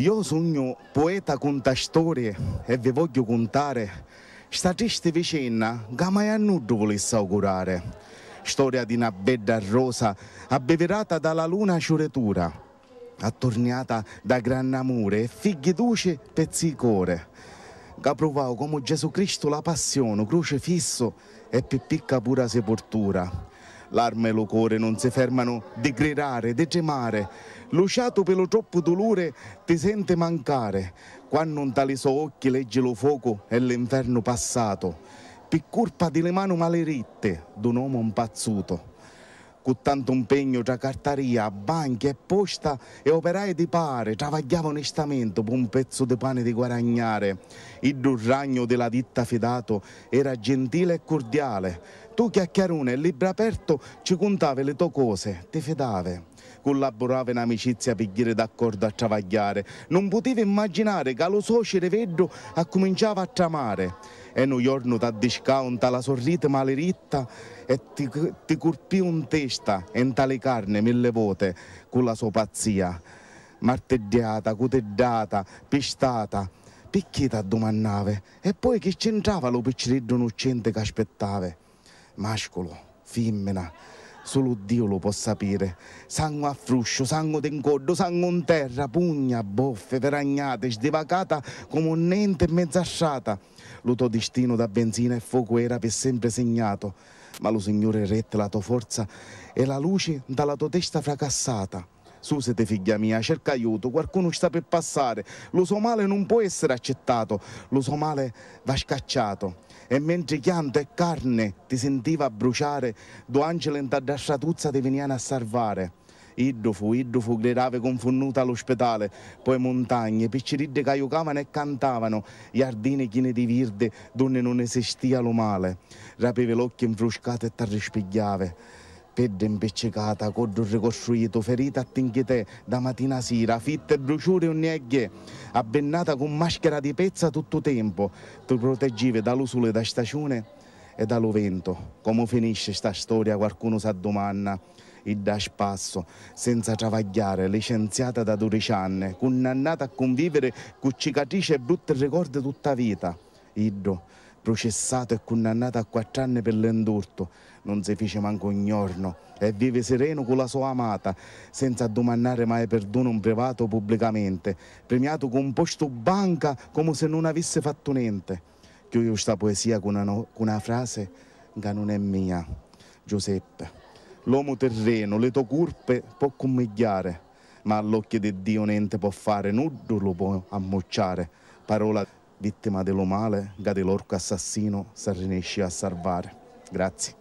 Io sogno poeta conta storie e vi voglio contare questa triste vicenda che mai a nudo volesse augurare. Storia di una bella rosa abbeverata dalla luna cioretura, attorniata da gran amore e figli duce pezzicore, che provavo come Gesù Cristo la passione, crocifisso e più picca pura sepoltura L'arma e lo cuore non si fermano di gridare, di gemare. Luciato per lo troppo dolore ti sente mancare. Quando in tali suoi occhi legge lo fuoco e l'inferno passato. Per colpa delle mani maleritte d'un uomo impazzuto con tanto impegno tra cartaria, banche e posta e operai di pare, travagliava onestamente per un pezzo di pane di guadagnare. Il durragno della ditta fidato era gentile e cordiale, tu chiacchierone, libro aperto, ci contavi le tue cose, ti fedave. Collaborava in amicizia per ghire d'accordo a travagliare. Non poteva immaginare che lo socio reveddo cominciava a tramare. E un giorno ti discounta la sorrite maleritta e ti, ti colpì un testa in tale carne mille volte con la sua pazzia. Marteggiata, cuteddata, pistata, picchiata ti domannave e poi che c'entrava lo picciriddo innocente che aspettava mascolo, femmina, solo Dio lo può sapere. Sangue a fruscio, sangue d'ingordo, sangue in terra, pugna, boffe, veragnate, sdevacata come un niente e mezzasciata. Lo tuo destino da benzina e fuoco era per sempre segnato, ma lo Signore rette la tua forza e la luce dalla tua testa fracassata. Su siete figlia mia, cerca aiuto, qualcuno ci sta per passare. Lo suo male non può essere accettato, lo suo male va scacciato. E mentre chianto e carne ti sentiva bruciare, due angeli in tardassatuzza ti venivano a salvare. Iddo fu, iddo fu, gridava confunnuta all'ospedale, poi montagne, picciridde caiucavano e cantavano, giardini chine di verde, donne non esistia lo male. Rapeve l'occhio infruscato e ti t'arrispigliava. Fredda impiccicata, coddo ricostruito, ferita a tinghite da mattina a sera, fitte bruciure bruciore ogni eghe, abbennata con maschera di pezza tutto tempo, ti proteggive sole, da stagione e dallo vento. Come finisce sta storia qualcuno sa domanna il da spasso, senza travagliare, licenziata da 12 anni, condannata a convivere con cicatrici e brutte ricordi tutta vita. Iddo, processato e condannato a quattro anni per l'indurto. Non si fece manco un giorno e vive sereno con la sua amata, senza domandare mai perdono un privato pubblicamente, premiato con un posto banca come se non avesse fatto niente. Chiudo questa poesia con una, con una frase che non è mia. Giuseppe, l'uomo terreno, le tue curpe può commigliare, ma all'occhio di Dio niente può fare, nudo lo può ammocciare. Parola vittima dello male, Gadelorco assassino, si riesce a salvare. Grazie.